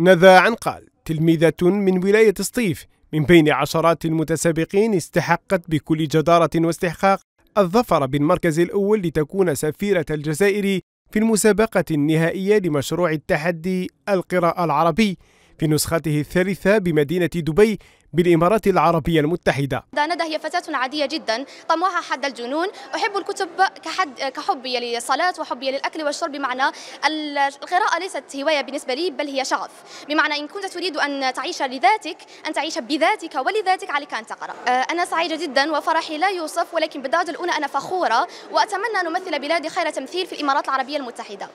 نذا عن قال تلميذة من ولاية سطيف من بين عشرات المتسابقين استحقت بكل جدارة واستحقاق الظفر بالمركز الأول لتكون سفيرة الجزائر في المسابقة النهائية لمشروع التحدي القراءة العربي في نسخته الثالثة بمدينة دبي بالإمارات العربية المتحدة ندى هي فتاة عادية جدا طموحها حد الجنون أحب الكتب كحد كحبي للصلاة وحبي للأكل والشرب بمعنى القراءة ليست هواية بالنسبة لي بل هي شغف بمعنى إن كنت تريد أن تعيش لذاتك أن تعيش بذاتك ولذاتك عليك أن تقرأ أه، أنا سعيدة جدا وفرحي لا يوصف ولكن بالدرجة الأولى أنا فخورة وأتمنى أن أمثل بلادي خير تمثيل في الإمارات العربية المتحدة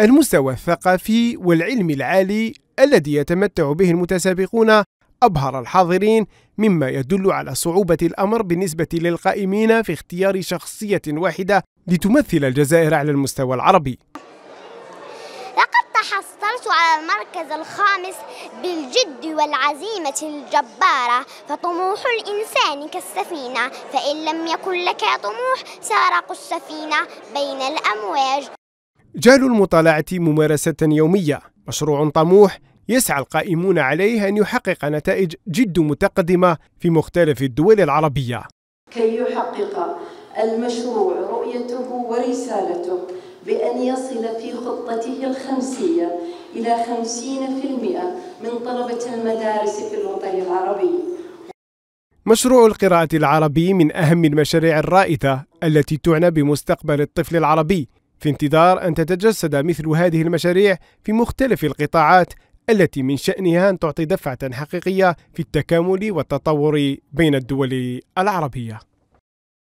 المستوى الثقافي والعلمي العالي الذي يتمتع به المتسابقون أبهر الحاضرين مما يدل على صعوبة الأمر بالنسبة للقائمين في اختيار شخصية واحدة لتمثل الجزائر على المستوى العربي لقد تحصلت على المركز الخامس بالجد والعزيمة الجبارة فطموح الإنسان كالسفينة فإن لم يكن لك طموح سارق السفينة بين الأمواج جال المطالعة ممارسة يومية مشروع طموح يسعى القائمون عليه أن يحقق نتائج جد متقدمة في مختلف الدول العربية كي يحقق المشروع رؤيته ورسالته بأن يصل في خطته الخمسية إلى 50% من طلبة المدارس في الوطن العربي مشروع القراءة العربي من أهم المشاريع الرائدة التي تعنى بمستقبل الطفل العربي في انتظار أن تتجسد مثل هذه المشاريع في مختلف القطاعات التي من شأنها أن تعطي دفعة حقيقية في التكامل والتطور بين الدول العربية